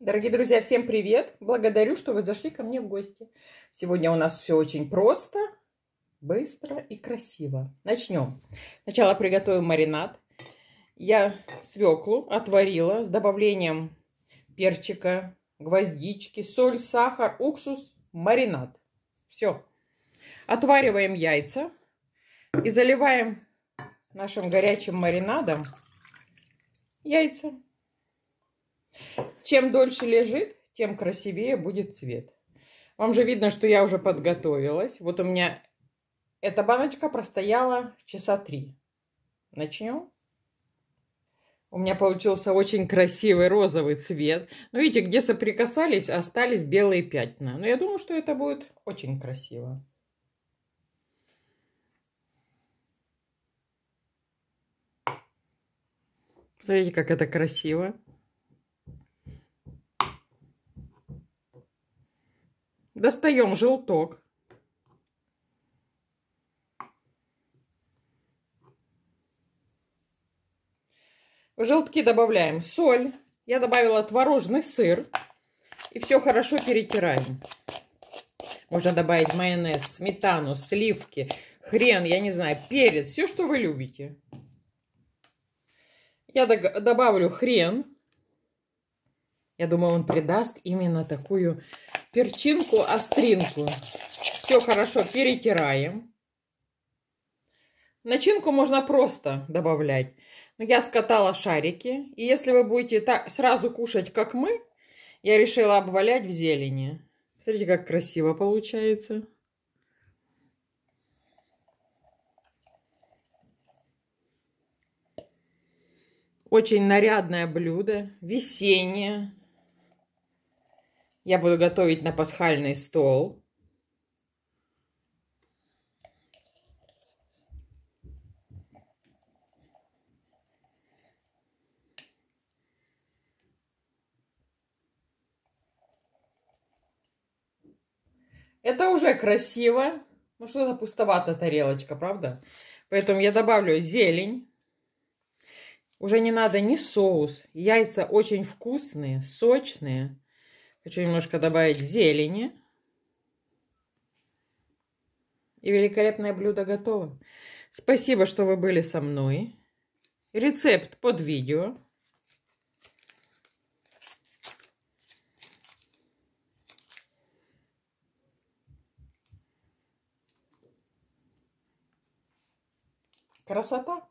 Дорогие друзья, всем привет! Благодарю, что вы зашли ко мне в гости. Сегодня у нас все очень просто, быстро и красиво. Начнем. Сначала приготовим маринад. Я свеклу отварила с добавлением перчика, гвоздички, соль, сахар, уксус, маринад. Все. Отвариваем яйца и заливаем нашим горячим маринадом яйца. Чем дольше лежит, тем красивее будет цвет. Вам же видно, что я уже подготовилась. Вот у меня эта баночка простояла часа три. Начнем. У меня получился очень красивый розовый цвет. Но ну, видите, где соприкасались, остались белые пятна. Но я думаю, что это будет очень красиво. Смотрите, как это красиво. Достаем желток. В желтки добавляем соль. Я добавила творожный сыр. И все хорошо перетираем. Можно добавить майонез, сметану, сливки, хрен, я не знаю, перец. Все, что вы любите. Я добавлю хрен. Я думаю, он придаст именно такую перчинку, остринку. Все хорошо перетираем. Начинку можно просто добавлять. Но я скатала шарики. И если вы будете так сразу кушать, как мы, я решила обвалять в зелени. Смотрите, как красиво получается. Очень нарядное блюдо, весеннее я буду готовить на пасхальный стол. Это уже красиво. Ну, что-то пустовато тарелочка, правда? Поэтому я добавлю зелень. Уже не надо ни соус. Яйца очень вкусные, сочные. Хочу немножко добавить зелени. И великолепное блюдо готово. Спасибо, что вы были со мной. Рецепт под видео. Красота!